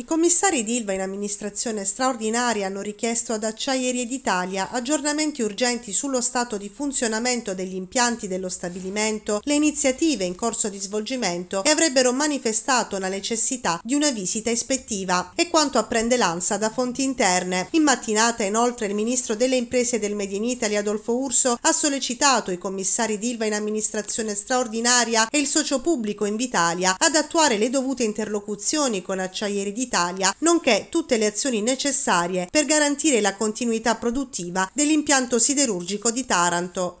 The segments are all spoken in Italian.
I commissari d'Ilva in amministrazione straordinaria hanno richiesto ad Acciaierie d'Italia aggiornamenti urgenti sullo stato di funzionamento degli impianti dello stabilimento, le iniziative in corso di svolgimento e avrebbero manifestato la necessità di una visita ispettiva. E quanto apprende l'ANSA da fonti interne. In mattinata inoltre il ministro delle imprese del Made in Italy Adolfo Urso ha sollecitato i commissari d'Ilva in amministrazione straordinaria e il socio pubblico Invitalia ad attuare le dovute interlocuzioni con Acciaierie d'Italia Italia, nonché tutte le azioni necessarie per garantire la continuità produttiva dell'impianto siderurgico di Taranto.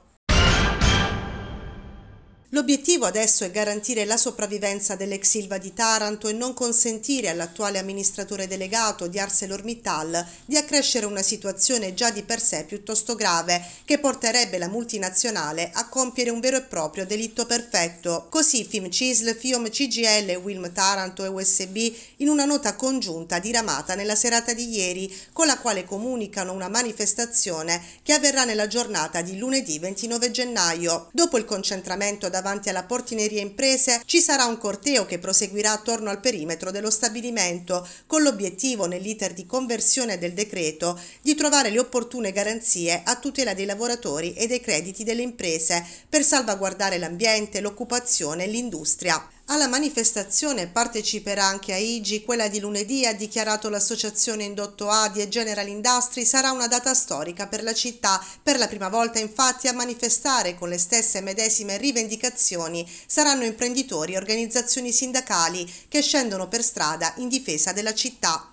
L'obiettivo adesso è garantire la sopravvivenza dell'ex Silva di Taranto e non consentire all'attuale amministratore delegato di ArcelorMittal di accrescere una situazione già di per sé piuttosto grave che porterebbe la multinazionale a compiere un vero e proprio delitto perfetto. Così Cisl, Fium CGL, WILM Taranto e USB in una nota congiunta diramata nella serata di ieri con la quale comunicano una manifestazione che avverrà nella giornata di lunedì 29 gennaio. Dopo il concentramento da davanti alla Portineria Imprese ci sarà un corteo che proseguirà attorno al perimetro dello stabilimento con l'obiettivo nell'iter di conversione del decreto di trovare le opportune garanzie a tutela dei lavoratori e dei crediti delle imprese per salvaguardare l'ambiente, l'occupazione e l'industria. Alla manifestazione parteciperà anche Aigi, quella di lunedì ha dichiarato l'associazione Indotto Adi e General Industry sarà una data storica per la città, per la prima volta infatti a manifestare con le stesse medesime rivendicazioni saranno imprenditori e organizzazioni sindacali che scendono per strada in difesa della città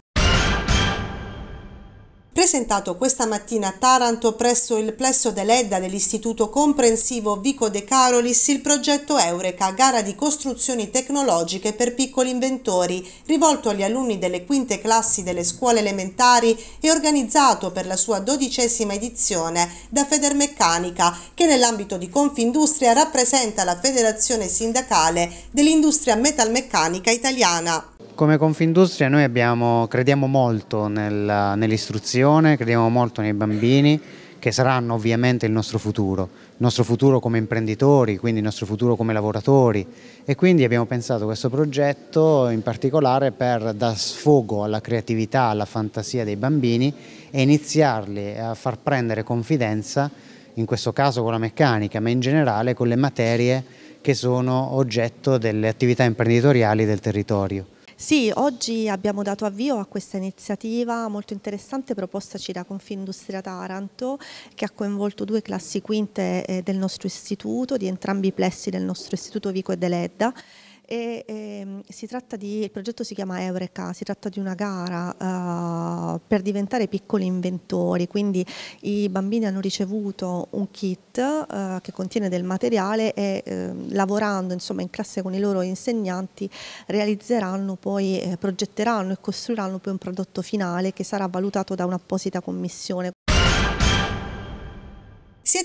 presentato questa mattina a Taranto presso il plesso dell'EDDA dell'Istituto Comprensivo Vico De Carolis il progetto Eureka, gara di costruzioni tecnologiche per piccoli inventori, rivolto agli alunni delle quinte classi delle scuole elementari e organizzato per la sua dodicesima edizione da Federmeccanica, che nell'ambito di Confindustria rappresenta la federazione sindacale dell'industria metalmeccanica italiana. Come Confindustria noi abbiamo, crediamo molto nel, nell'istruzione, crediamo molto nei bambini che saranno ovviamente il nostro futuro, il nostro futuro come imprenditori, quindi il nostro futuro come lavoratori e quindi abbiamo pensato questo progetto in particolare per dar sfogo alla creatività, alla fantasia dei bambini e iniziarli a far prendere confidenza, in questo caso con la meccanica, ma in generale con le materie che sono oggetto delle attività imprenditoriali del territorio. Sì, oggi abbiamo dato avvio a questa iniziativa molto interessante propostaci da Confindustria Taranto che ha coinvolto due classi quinte eh, del nostro istituto, di entrambi i plessi del nostro istituto Vico e Deledda e, e, ehm, si tratta di, il progetto si chiama Eureka, si tratta di una gara uh, per diventare piccoli inventori, quindi i bambini hanno ricevuto un kit uh, che contiene del materiale e uh, lavorando insomma, in classe con i loro insegnanti realizzeranno poi, eh, progetteranno e costruiranno poi un prodotto finale che sarà valutato da un'apposita commissione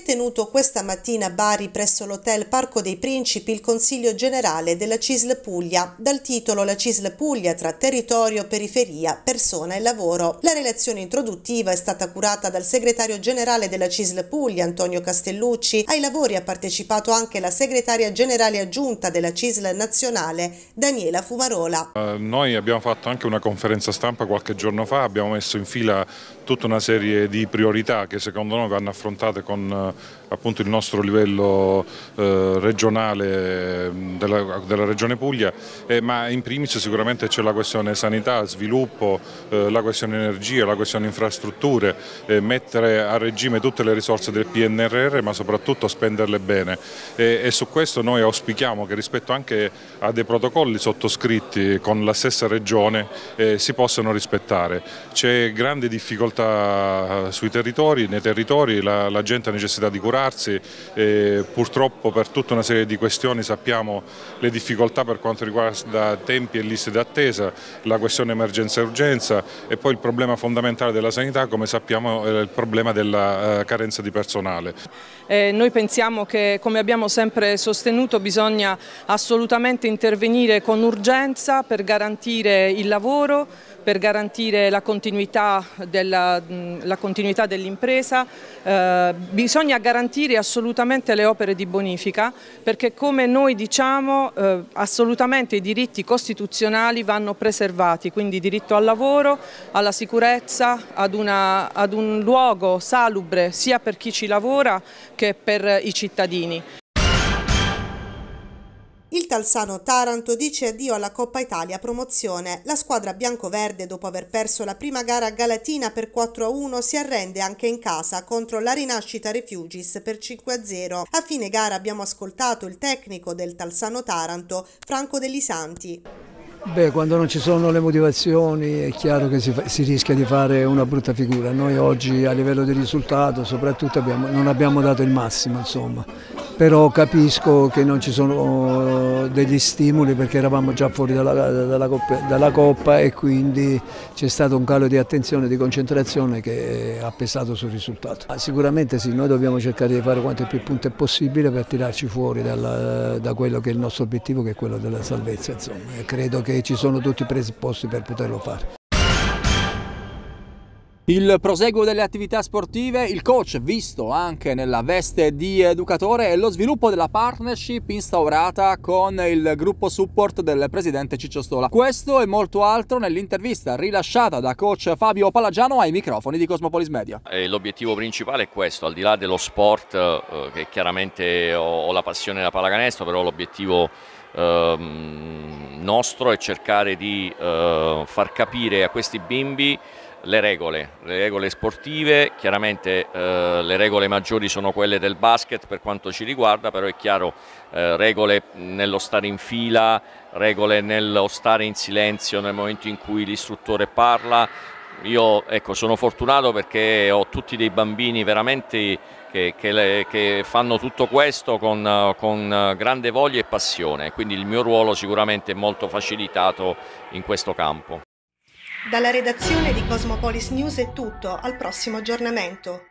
tenuto questa mattina a Bari presso l'hotel Parco dei Principi il Consiglio Generale della CISL Puglia, dal titolo La CISL Puglia tra territorio, periferia, persona e lavoro. La relazione introduttiva è stata curata dal segretario generale della CISL Puglia, Antonio Castellucci. Ai lavori ha partecipato anche la segretaria generale aggiunta della CISL nazionale, Daniela Fumarola. Eh, noi abbiamo fatto anche una conferenza stampa qualche giorno fa, abbiamo messo in fila tutta una serie di priorità che secondo noi vanno affrontate con eh, appunto il nostro livello eh, regionale mm, della, della, regione Puglia, eh, ma in primis sicuramente c'è la questione sanità, sviluppo, eh, la questione energia, la questione infrastrutture, eh, mettere a regime tutte le risorse del PNRR ma soprattutto spenderle bene e su questo noi auspichiamo che rispetto anche a dei protocolli sottoscritti con la stessa regione eh, si possano rispettare. C'è grande difficoltà eh, sui territori, nei territori la, la gente ha necessità necessità di curarsi, purtroppo per tutta una serie di questioni sappiamo le difficoltà per quanto riguarda tempi e liste d'attesa, la questione emergenza-urgenza e e poi il problema fondamentale della sanità come sappiamo è il problema della eh, carenza di personale. Eh, noi pensiamo che come abbiamo sempre sostenuto bisogna assolutamente intervenire con urgenza per garantire il lavoro, per garantire la continuità dell'impresa eh, bisogna garantire assolutamente le opere di bonifica perché come noi diciamo eh, assolutamente i diritti costituzionali vanno preservati, quindi diritto al lavoro, alla sicurezza, ad, una, ad un luogo salubre sia per chi ci lavora che per i cittadini. Il Talsano Taranto dice addio alla Coppa Italia promozione. La squadra biancoverde, dopo aver perso la prima gara a Galatina per 4-1, si arrende anche in casa contro la Rinascita Refugis per 5-0. A fine gara abbiamo ascoltato il tecnico del Talsano Taranto, Franco Degli Santi. Beh, quando non ci sono le motivazioni è chiaro che si, si, rischia di fare una brutta figura. Noi oggi a livello di risultato soprattutto abbiamo, non abbiamo dato il massimo, insomma però capisco che non ci sono eh, degli stimoli perché eravamo già fuori dalla, dalla, coppa, dalla coppa, e quindi c'è stato un calo di attenzione, e di concentrazione che ha pesato sul risultato. Ma sicuramente sì, noi dobbiamo cercare di fare quante più punte possibile per tirarci fuori dalla, da quello che è il nostro obiettivo che è quello della salvezza. Insomma. Credo che ci sono tutti i presupposti per poterlo fare. Il proseguo delle attività sportive, il coach visto anche nella veste di educatore e lo sviluppo della partnership instaurata con il gruppo support del presidente Ciccio Stola. Questo e molto altro nell'intervista rilasciata da coach Fabio Palagiano ai microfoni di Cosmopolis Media. L'obiettivo principale è questo, al di là dello sport eh, che chiaramente ho, ho la passione da pallacanestro, però l'obiettivo eh, nostro è cercare di eh, far capire a questi bimbi le regole, le regole sportive, chiaramente eh, le regole maggiori sono quelle del basket per quanto ci riguarda, però è chiaro eh, regole nello stare in fila, regole nello stare in silenzio nel momento in cui l'istruttore parla. Io ecco, sono fortunato perché ho tutti dei bambini veramente che, che, le, che fanno tutto questo con, con grande voglia e passione, quindi il mio ruolo sicuramente è molto facilitato in questo campo. Dalla redazione di Cosmopolis News è tutto, al prossimo aggiornamento.